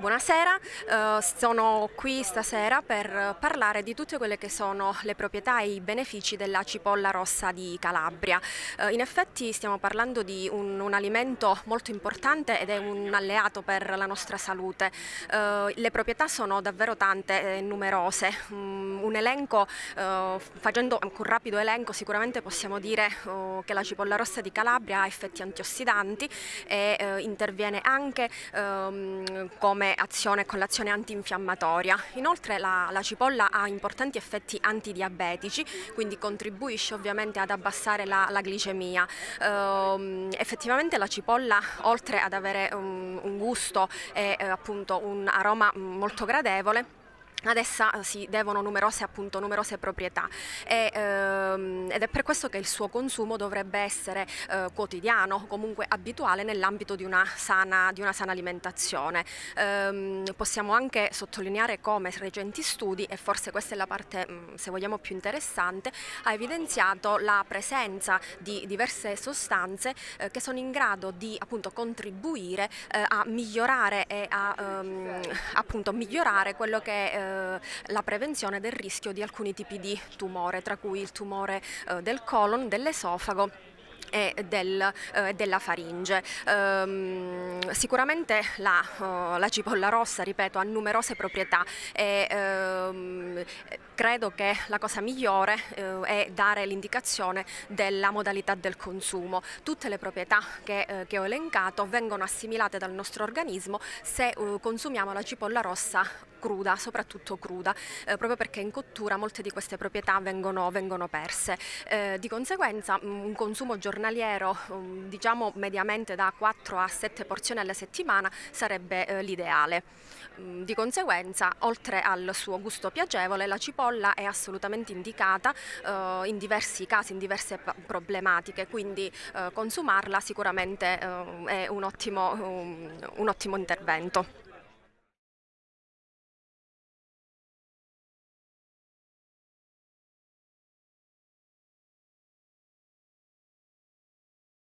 Buonasera, eh, sono qui stasera per parlare di tutte quelle che sono le proprietà e i benefici della cipolla rossa di Calabria. Eh, in effetti stiamo parlando di un, un, alimento molto importante ed è un alleato per la nostra salute. Eh, le proprietà sono davvero tante e numerose. Mm, un elenco, eh, facendo un rapido elenco, sicuramente possiamo dire oh, che la cipolla rossa di Calabria ha effetti antiossidanti e eh, interviene anche ehm, come azione con l'azione antinfiammatoria. Inoltre la, la, cipolla ha importanti effetti antidiabetici, quindi contribuisce ovviamente ad abbassare la, la glicemia. Ehm, effettivamente la cipolla, oltre ad avere un, un gusto e eh, appunto un aroma molto gradevole, ad essa eh, si devono numerose, appunto, numerose proprietà e, ehm, ed è per questo che il suo consumo dovrebbe essere eh, quotidiano, comunque abituale nell'ambito di, di, una sana alimentazione. Ehm, possiamo anche sottolineare come recenti studi, e forse questa è la parte mm, se vogliamo più interessante, ha evidenziato la presenza di diverse sostanze eh, che sono in grado di appunto, contribuire eh, a migliorare e a ehm, appunto, migliorare quello che è eh, eh, la prevenzione del rischio di alcuni tipi di tumore, tra cui il tumore eh, del colon, dell'esofago e del, eh, della faringe. Ehm, sicuramente la, uh, la, cipolla rossa, ripeto, ha numerose proprietà e ehm, eh, credo che la cosa migliore eh, è dare l'indicazione della modalità del consumo. Tutte le proprietà che, eh, che, ho elencato vengono assimilate dal nostro organismo se eh, consumiamo la cipolla rossa cruda, soprattutto cruda, eh, proprio perché in cottura molte di queste proprietà vengono, vengono perse. Eh, di conseguenza mm, un consumo giornaliero mm, diciamo mediamente da 4 a 7 porzioni alla settimana sarebbe l'ideale. Mm, di conseguenza oltre al suo gusto piacevole favorevole. La cipolla è assolutamente indicata eh, in diversi casi, in diverse problematiche, quindi eh, consumarla sicuramente eh, è un ottimo, un, un ottimo intervento.